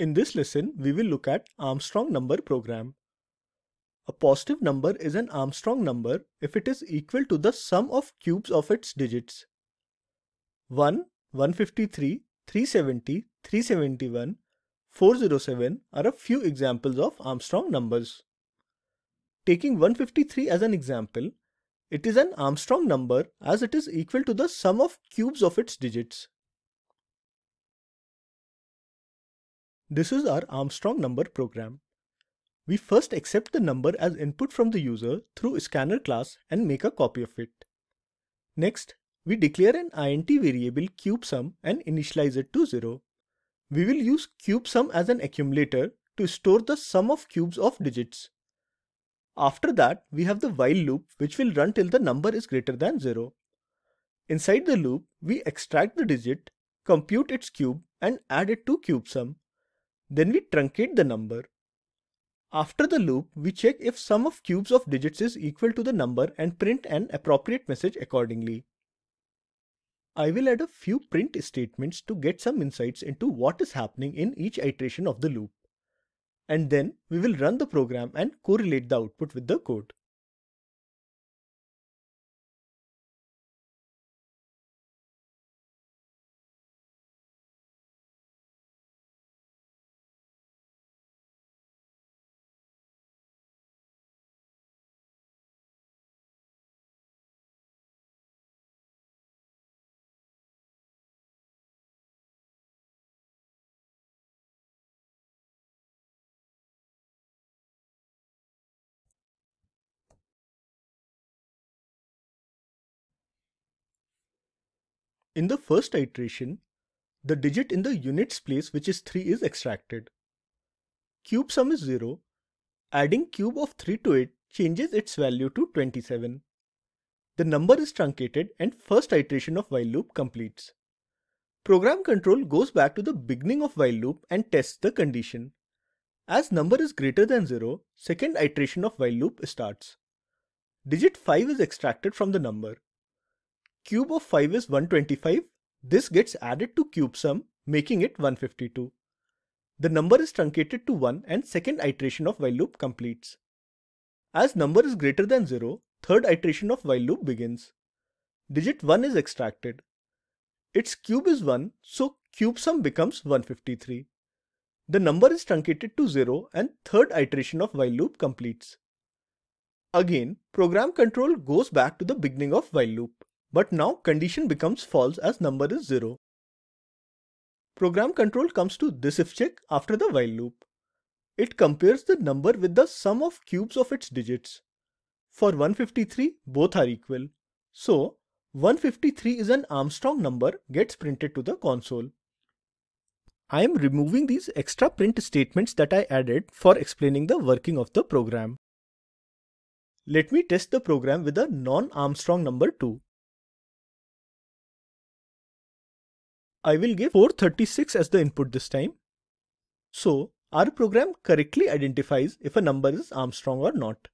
In this lesson, we will look at Armstrong number program. A positive number is an Armstrong number if it is equal to the sum of cubes of its digits. 1, 153, 370, 371, 407 are a few examples of Armstrong numbers. Taking 153 as an example, it is an Armstrong number as it is equal to the sum of cubes of its digits. This is our Armstrong number program. We first accept the number as input from the user through scanner class and make a copy of it. Next, we declare an int variable cubesum and initialize it to 0. We will use cubesum as an accumulator to store the sum of cubes of digits. After that, we have the while loop which will run till the number is greater than 0. Inside the loop, we extract the digit, compute its cube and add it to cubesum. Then we truncate the number. After the loop, we check if sum of cubes of digits is equal to the number and print an appropriate message accordingly. I will add a few print statements to get some insights into what is happening in each iteration of the loop. And then we will run the program and correlate the output with the code. In the first iteration, the digit in the units place which is 3 is extracted. Cube sum is 0. Adding cube of 3 to it changes its value to 27. The number is truncated and first iteration of while loop completes. Program control goes back to the beginning of while loop and tests the condition. As number is greater than 0, second iteration of while loop starts. Digit 5 is extracted from the number cube of 5 is 125, this gets added to cube sum, making it 152. The number is truncated to 1 and second iteration of while loop completes. As number is greater than 0, third iteration of while loop begins. Digit 1 is extracted. Its cube is 1, so cube sum becomes 153. The number is truncated to 0 and third iteration of while loop completes. Again, program control goes back to the beginning of while loop. But now condition becomes false as number is 0. Program control comes to this if check after the while loop. It compares the number with the sum of cubes of its digits. For 153, both are equal. So, 153 is an Armstrong number gets printed to the console. I am removing these extra print statements that I added for explaining the working of the program. Let me test the program with a non-Armstrong number too. I will give 436 as the input this time. So our program correctly identifies if a number is Armstrong or not.